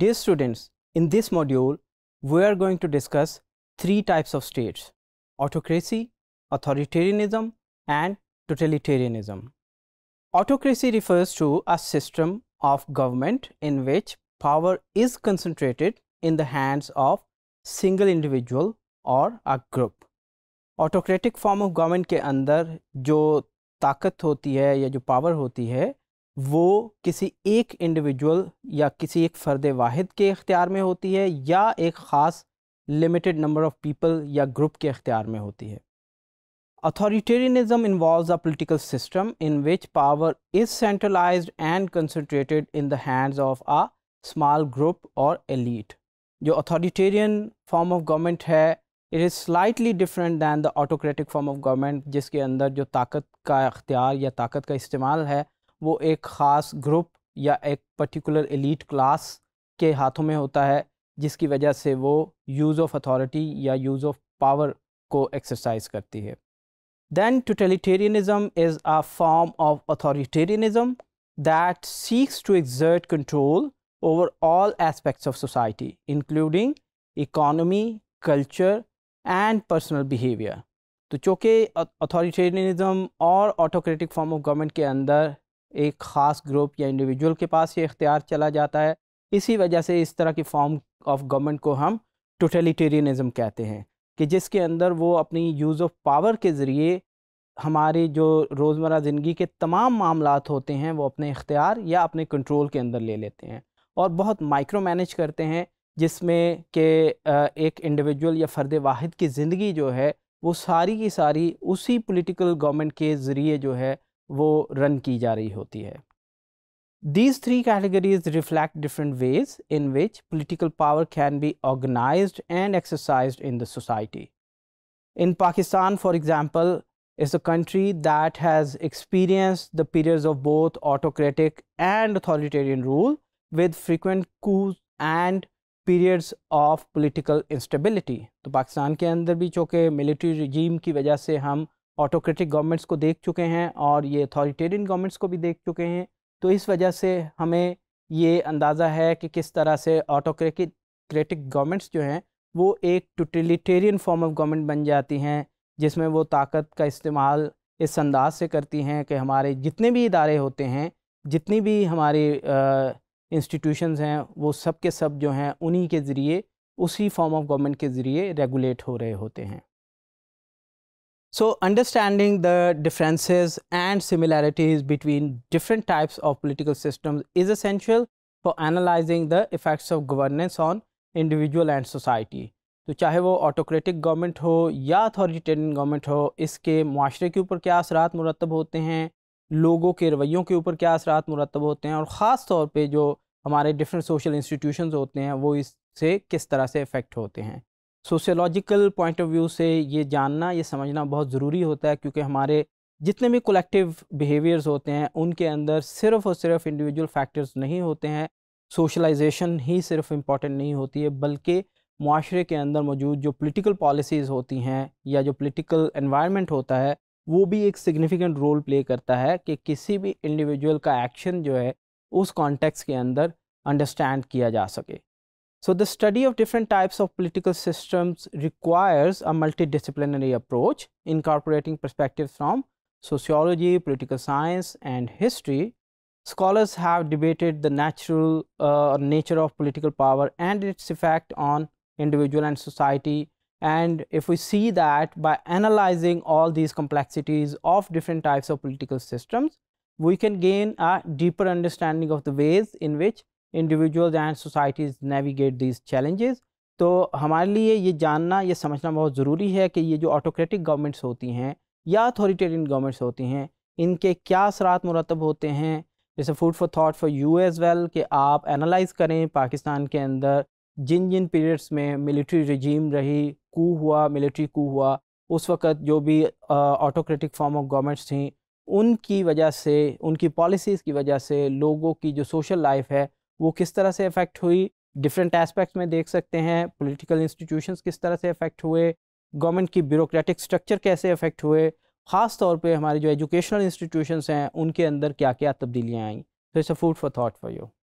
Dear students, in this module, we are going to discuss three types of states, autocracy, authoritarianism and totalitarianism. Autocracy refers to a system of government in which power is concentrated in the hands of single individual or a group. Autocratic form of government ke andar jo ताकत hoti hai ya jo power hoti hai, वो किसी एक individual या किसी एक फ़र्द वाहिद के अख्तियार में होती है या एक ख़ास लिमिटेड नंबर ऑफ़ पीपल या ग्रुप के अख्तियार में होती है authoritarianism involve a political system in which power is centralise and concentrate in the hands of a small group और एलिट जो अथॉरिटेरियन फॉर्म ऑफ गवर्नमेंट है it is slightly different than the autocratic form of government जिसके अंदर जो ताकत का अख्तियार या ताकत का इस्तेमाल है वो एक ख़ास ग्रुप या एक पर्टिकुलर एलिट क्लास के हाथों में होता है जिसकी वजह से वो यूज़ ऑफ अथॉरिटी या यूज़ ऑफ पावर को एक्सरसाइज करती है than totalitarianism is a form of authoritarianism that seeks to exert control over all aspects of society including economy culture and personal behaviour तो चूँकि अथॉरिटेरियनिज़म और ऑटोक्रेटिक फॉर्म ऑफ गवर्नमेंट के अंदर एक ख़ास ग्रुप या इंडिविजुअल के पास ये इख्तियार चला जाता है इसी वजह से इस तरह की फॉर्म ऑफ गवर्नमेंट को हम टोटलीटेरियनिज़म कहते हैं कि जिसके अंदर वो अपनी यूज़ ऑफ पावर के ज़रिए हमारी जो रोज़मर्रा ज़िंदगी के तमाम मामला होते हैं वो अपने इख्तियार या अपने कंट्रोल के अंदर ले लेते हैं और बहुत माइक्रो मैनेज करते हैं जिसमें के एक इंडिविजुअल या फ़र्द वाहिद की ज़िंदगी जो है वो सारी की सारी उसी पॉलिटिकल गवर्नमेंट के ज़रिए जो है वो रन की जा रही होती है these three categories reflect different ways in which political power can be organise and exercise in the society in Pakistan for example is a country that has experience the period of both autocratic and authoritarian rule with frequent coups and periods of political instability तो पाकिस्तान के अंदर भी चूँकि military regime की वजह से हम autocratic governments को देख चुके हैं और ये अथॉरिटेरियन गवर्नमेंट्स को भी देख चुके हैं तो इस वजह से हमें ये अंदाज़ा है कि किस तरह से ऑटोक्रेटिक गवर्नमेंट्स जो हैं वो एक टूटिलिटेरियन फॉर्म ऑफ गवर्नमेंट बन जाती हैं जिसमें वो ताकत का इस्तेमाल इस अंदाज से करती हैं कि हमारे जितने भी इदारे होते हैं जितनी भी हमारे इंस्टीट्यूशंस हैं वो सब के सब जो हैं उन्हीं के ज़रिए उसी फॉर्म ऑफ गवर्नमेंट के ज़रिए रेगुलेट हो रहे होते हैं So understanding the differences and similarities between different types of political systems is essential for analyzing the effects of governance on individual and society. So chahe wo autocratic government ho ya authoritarian government ho, iske muashre ke upar kya asraat murattab hote hain, logo ke ravaiyon ke upar kya asraat murattab hote hain aur khaas taur pe jo hamare different social institutions hote hain wo isse kis tarah se affect hote sociological point of view से ये जानना ये समझना बहुत ज़रूरी होता है क्योंकि हमारे जितने भी कोलेक्टिव बिहेवियर्स होते हैं उनके अंदर सिर्फ और सिर्फ इंडिविजुअल फैक्टर्स नहीं होते हैं सोशलाइजेशन ही सिर्फ इम्पॉर्टेंट नहीं होती है बल्कि माशरे के अंदर मौजूद जो पॉलिटिकल पॉलिसीज़ होती हैं या जो पॉलिटिकल एनवायरनमेंट होता है वो भी एक सिग्निफिकेंट रोल प्ले करता है कि किसी भी इंडिविजुअल का एक्शन जो है उस कॉन्टेक्स्ट के अंदर अंडरस्टैंड किया जा सके So the study of different types of political systems requires a multidisciplinary approach incorporating perspectives from sociology, political science and history. Scholars have debated the natural uh, nature of political power and its effect on individual and society. And if we see that by analyzing all these complexities of different types of political systems, we can gain a deeper understanding of the ways in which individuals and societies navigate these challenges तो हमारे लिए ये जानना ये समझना बहुत ज़रूरी है कि ये जो ऑटोक्रेटिक गवर्नमेंट्स होती हैं या अथॉरिटेरियन गवर्नमेंट्स होती हैं इनके क्या असरात मुरतब होते हैं जैसे food for thought for you as well कि आप एनालाइज करें पाकिस्तान के अंदर जिन जिन पीरियड्स में मिलिट्री रजीम रही कू हुआ मिलिट्री कू हुआ उस वक़्त जो भी ऑटोक्रेटिक फॉर्म ऑफ गवर्नमेंट्स थी उनकी वजह से उनकी पॉलिसीज़ की वजह से लोगों की जो सोशल लाइफ है वो किस तरह से अफेक्ट हुई डिफरेंट एस्पेक्ट्स में देख सकते हैं पॉलिटिकल इंस्टीट्यूशंस किस तरह से अफेक्ट हुए गवर्नमेंट की ब्यूरोक्रेटिक स्ट्रक्चर कैसे अफेक्ट हुए ख़ास तौर पे हमारे जो एजुकेशनल इंस्टीट्यूशंस हैं उनके अंदर क्या क्या तब्दीलियाँ आई तो it's a food for thought for you